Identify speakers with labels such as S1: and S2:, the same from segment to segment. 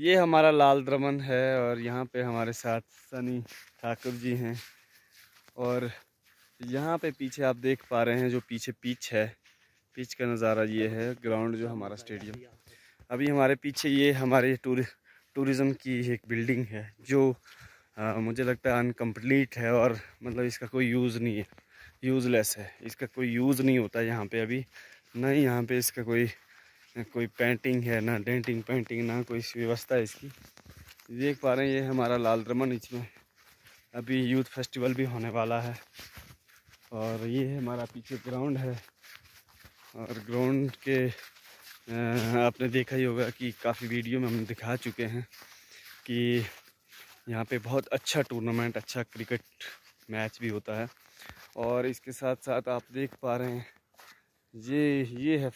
S1: ये हमारा लाल द्रमन है और यहाँ पे हमारे साथ सनी ठाकुर जी हैं और यहाँ पे पीछे आप देख पा रहे हैं जो पीछे पिच है पिच का नज़ारा ये है ग्राउंड जो हमारा स्टेडियम अभी हमारे पीछे ये हमारे टूर टूरिज़म की एक बिल्डिंग है जो आ, मुझे लगता है अनकम्प्लीट है और मतलब इसका कोई यूज़ नहीं है यूज़लेस है इसका कोई यूज़ नहीं होता यहाँ पे अभी ना ही यहाँ पे इसका कोई ना कोई पेंटिंग है ना डेंटिंग पेंटिंग ना कोई व्यवस्था है इसकी देख पा रहे हैं ये हमारा लाल रमन इसमें अभी यूथ फेस्टिवल भी होने वाला है और ये हमारा पीछे ग्राउंड है और ग्राउंड के आपने देखा ही होगा कि काफ़ी वीडियो में हम दिखा चुके हैं कि यहाँ पे बहुत अच्छा टूर्नामेंट अच्छा क्रिकेट मैच भी होता है और इसके साथ साथ आप देख पा रहे हैं ये ये है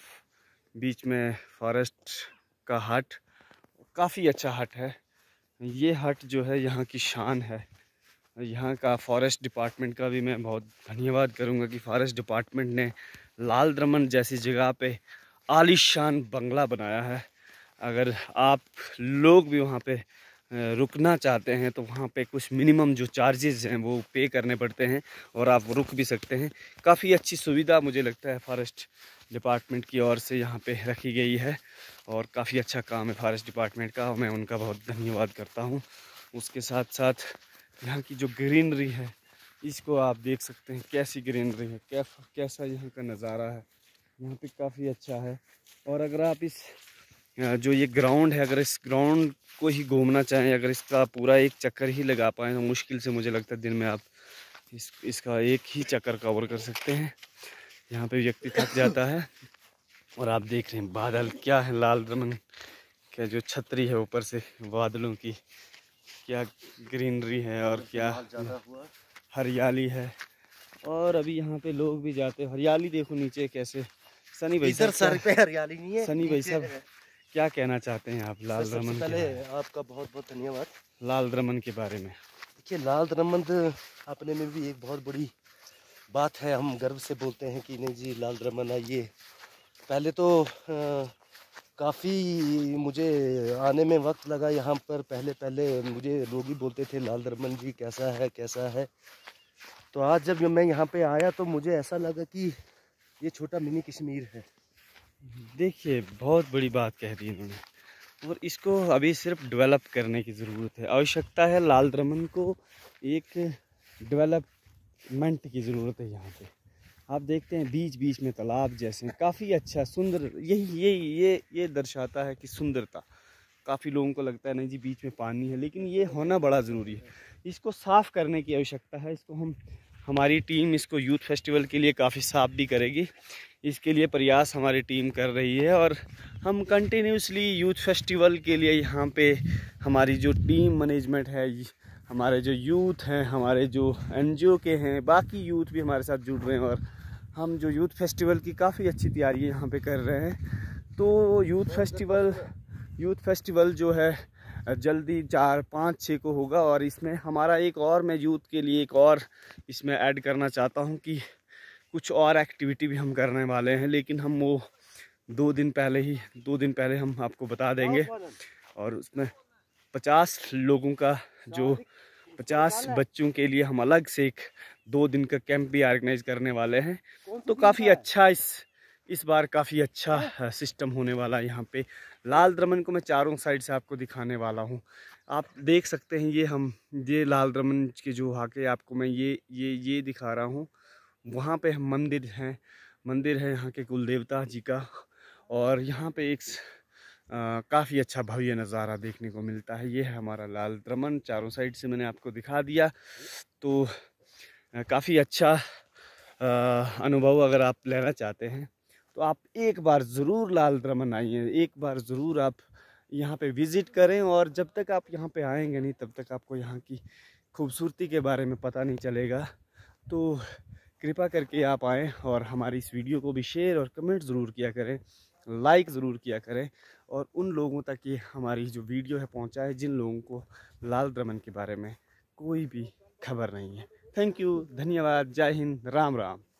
S1: बीच में फॉरेस्ट का हट काफ़ी अच्छा हट है ये हट जो है यहाँ की शान है यहाँ का फॉरेस्ट डिपार्टमेंट का भी मैं बहुत धन्यवाद करूँगा कि फॉरेस्ट डिपार्टमेंट ने लाल द्रमन जैसी जगह पे आलीशान बंगला बनाया है अगर आप लोग भी वहाँ पे रुकना चाहते हैं तो वहाँ पे कुछ मिनिमम जो चार्जेस हैं वो पे करने पड़ते हैं और आप रुक भी सकते हैं काफ़ी अच्छी सुविधा मुझे लगता है फॉरेस्ट डिपार्टमेंट की ओर से यहाँ पे रखी गई है और काफ़ी अच्छा काम है फॉरेस्ट डिपार्टमेंट का मैं उनका बहुत धन्यवाद करता हूँ उसके साथ साथ यहाँ की जो ग्रीनरी है इसको आप देख सकते हैं कैसी ग्रीनरी है कैफ कैसा यहाँ का नज़ारा है यहाँ पे काफ़ी अच्छा है और अगर आप इस जो ये ग्राउंड है अगर इस ग्राउंड को ही घूमना चाहें अगर इसका पूरा एक चक्कर ही लगा पाएँ तो मुश्किल से मुझे लगता है दिन में आप इस इसका एक ही चक्कर कवर कर सकते हैं यहाँ पे व्यक्ति थक जाता है और आप देख रहे हैं बादल क्या है लाल रमन क्या जो छतरी है ऊपर से बादलों की क्या ग्रीनरी है और क्या हरियाली है और अभी यहाँ पे लोग भी जाते हरियाली देखो नीचे कैसे सनी भाई सर सर पे हरियाली नहीं है सनी भाई सब क्या कहना चाहते हैं आप लाल रमन पहले आपका बहुत बहुत धन्यवाद लाल रमन के बारे में देखिए लाल रमन अपने में भी एक बहुत बड़ी बात है हम गर्व से बोलते हैं कि नहीं जी लाल रमन आइए पहले तो काफ़ी मुझे आने में वक्त लगा यहाँ पर पहले पहले मुझे लोग ही बोलते थे लाल रमन जी कैसा है कैसा है तो आज जब मैं यहाँ पे आया तो मुझे ऐसा लगा कि ये छोटा मिनी कश्मीर है देखिए बहुत बड़ी बात कह दी इन्होंने और इसको अभी सिर्फ डेवलप करने की ज़रूरत है आवश्यकता है लाल रमन को एक डेवलप मेंट की ज़रूरत है यहाँ पे आप देखते हैं बीच बीच में तालाब जैसे काफ़ी अच्छा सुंदर यही ये ये ये दर्शाता है कि सुंदरता काफ़ी लोगों को लगता है नहीं जी बीच में पानी है लेकिन ये होना बड़ा ज़रूरी है इसको साफ़ करने की आवश्यकता है इसको हम हमारी टीम इसको यूथ फेस्टिवल के लिए काफ़ी साफ भी करेगी इसके लिए प्रयास हमारी टीम कर रही है और हम कंटिन्यूसली यूथ फेस्टिवल के लिए यहाँ पे हमारी जो टीम मैनेजमेंट है हमारे जो यूथ हैं हमारे जो एन के हैं बाकी यूथ भी हमारे साथ जुड़ रहे हैं और हम जो यूथ फेस्टिवल की काफ़ी अच्छी तैयारी यहाँ पे कर रहे हैं तो यूथ फेस्टिवल यूथ फेस्टिवल जो है जल्दी चार पाँच छः को होगा और इसमें हमारा एक और मैं यूथ के लिए एक और इसमें ऐड करना चाहता हूँ कि कुछ और एक्टिविटी भी हम करने वाले हैं लेकिन हम वो दो दिन पहले ही दो दिन पहले हम आपको बता देंगे और उसमें पचास लोगों का जो पचास बच्चों के लिए हम अलग से एक दो दिन का कैंप भी ऑर्गेनाइज करने वाले हैं तो काफ़ी अच्छा इस इस बार काफ़ी अच्छा हाँ। हाँ, सिस्टम होने वाला है यहाँ पे लाल द्रमन को मैं चारों साइड से आपको दिखाने वाला हूँ आप देख सकते हैं ये हम ये लाल द्रमन के जो हाके आपको मैं ये ये ये दिखा रहा हूँ वहाँ पे हम मंदिर हैं मंदिर है यहाँ के कुल देवता जी का और यहाँ पे एक काफ़ी अच्छा भव्य नज़ारा देखने को मिलता है ये है हमारा लाल द्रमन चारों साइड से मैंने आपको दिखा दिया तो काफ़ी अच्छा अनुभव अगर आप लेना चाहते हैं तो आप एक बार ज़रूर लाल द्रमन आइए एक बार ज़रूर आप यहाँ पे विज़िट करें और जब तक आप यहाँ पे आएंगे नहीं तब तक आपको यहाँ की खूबसूरती के बारे में पता नहीं चलेगा तो कृपा करके आप आएँ और हमारी इस वीडियो को भी शेयर और कमेंट ज़रूर किया करें लाइक ज़रूर किया करें और उन लोगों तक ये हमारी जो वीडियो है पहुँचाए जिन लोगों को लाल द्रमन के बारे में कोई भी खबर नहीं है थैंक यू धन्यवाद जय हिंद राम राम